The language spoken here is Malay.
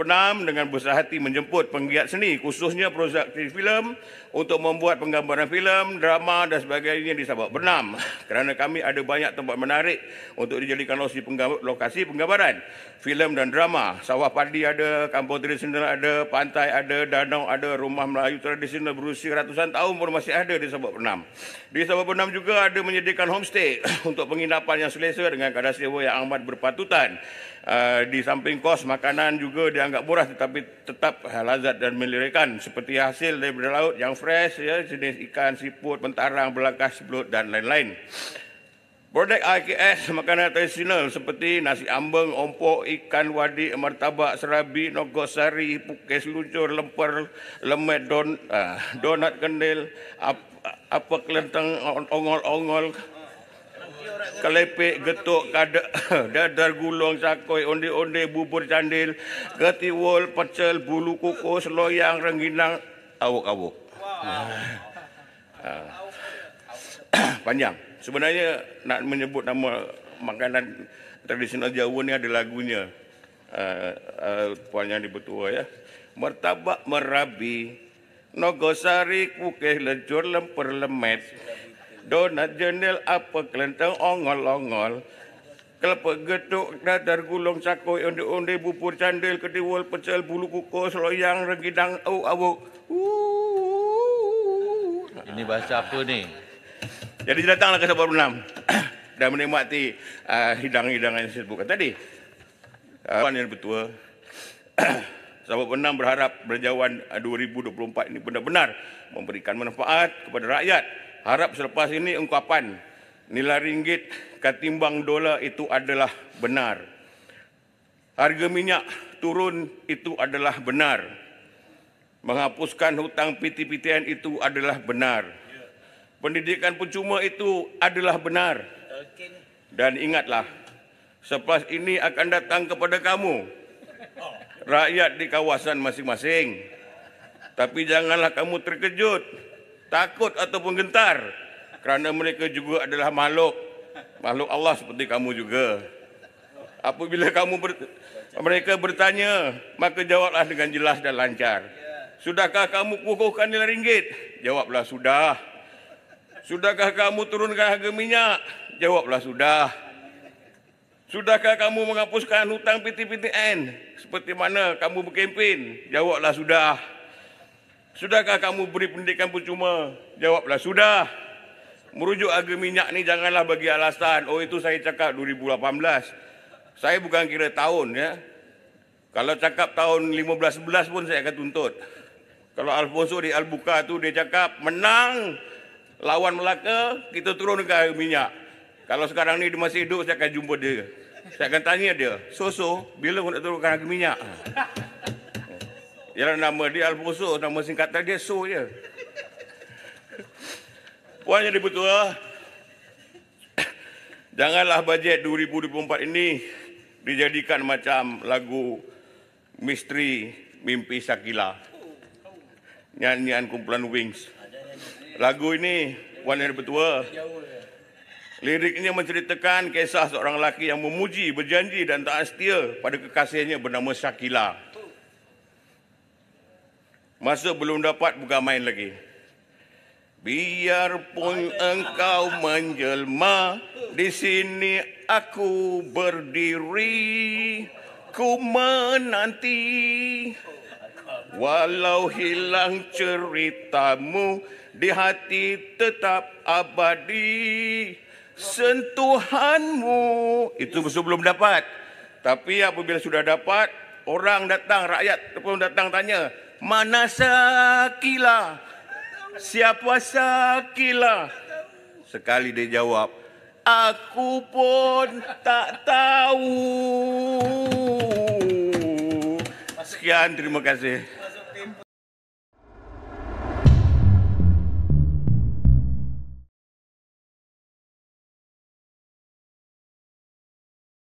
Penam dengan besar hati menjemput penggiat seni khususnya produksi filem untuk membuat penggambaran filem, drama dan sebagainya di Sabah. Penam kerana kami ada banyak tempat menarik untuk dijadikan lokasi, penggab- lokasi penggambaran filem dan drama. Sawah padi ada, kampung tradisional ada, pantai ada, danau ada, rumah Melayu tradisional berusia ratusan tahun pun masih ada di Sabah Penam. Di Sabah Penam juga ada menyediakan homestay untuk penginapan yang selesa dengan kadar sewa yang amat berpatutan. Uh, di samping kos makanan juga dia dianggap murah tetapi tetap lazat dan melirikan seperti hasil dari daripada laut yang fresh ya jenis ikan siput pentarang belakang sebelut dan lain-lain Produk IKS makanan tradisional seperti nasi ambeng, ompok, ikan wadi, martabak, serabi, nogok sari, pukis, luncur, lemper, lemet, don, uh, donat kendil, ap, apa kelenteng, ongol-ongol, kelepek getuk kada dadar gulung sakoi onde-onde bubur candil geti wol pecel bulu kukus loyang rengginang awuk-awuk ah. panjang sebenarnya nak menyebut nama makanan tradisional Jawa ni ada lagunya uh, ah, uh, ah, puan yang dibetua ya martabak merabi nogosari kukeh lejur lemper lemet Donat jenil apa kelentang ongol-ongol. Kelapa getuk dadar gulung sako onde-onde, bubur candil ketiwal pecel bulu kukus loyang regidang au au. Ini bahasa apa ni? Jadi datanglah ke Sabah Brunam dan menikmati uh, ah, hidang-hidangan yang saya sebutkan tadi. Uh, Puan yang bertua, Sabah Brunam berharap berjauhan 2024 ah, ini benar-benar memberikan manfaat kepada rakyat harap selepas ini ungkapan nilai ringgit ketimbang dolar itu adalah benar. Harga minyak turun itu adalah benar. Menghapuskan hutang PTPTN itu adalah benar. Pendidikan percuma itu adalah benar. Dan ingatlah, selepas ini akan datang kepada kamu, rakyat di kawasan masing-masing. Tapi janganlah kamu terkejut takut ataupun gentar kerana mereka juga adalah makhluk makhluk Allah seperti kamu juga apabila kamu ber, mereka bertanya maka jawablah dengan jelas dan lancar sudahkah kamu kukuhkan nilai ringgit jawablah sudah sudahkah kamu turunkan harga minyak jawablah sudah Sudahkah kamu menghapuskan hutang PTPTN? Seperti mana kamu berkempen? Jawablah sudah. Sudahkah kamu beri pendidikan percuma? Jawablah, sudah. Merujuk harga minyak ni janganlah bagi alasan. Oh itu saya cakap 2018. Saya bukan kira tahun ya. Kalau cakap tahun 1511 pun saya akan tuntut. Kalau Alfonso di Albuka tu dia cakap menang lawan Melaka kita turunkan harga minyak. Kalau sekarang ni dia masih hidup saya akan jumpa dia. Saya akan tanya dia, Soso, bila kau nak turunkan harga minyak? Ialah nama dia Alfonso, nama singkatan dia So je. Puan Yang Dipertua, lah. janganlah bajet 2024 ini dijadikan macam lagu Misteri Mimpi Sakila. Nyanyian kumpulan Wings. Lagu ini, Puan Yang lirik ini menceritakan kisah seorang lelaki yang memuji, berjanji dan tak setia pada kekasihnya bernama Sakila. Sakila. Masa belum dapat bukan main lagi. Biarpun engkau menjelma di sini aku berdiri ku menanti walau hilang ceritamu di hati tetap abadi sentuhanmu itu belum dapat tapi apabila sudah dapat orang datang rakyat pun datang tanya mana sakila? Siapa sakila? Sekali dia jawab, aku pun tak tahu. Sekian, terima kasih.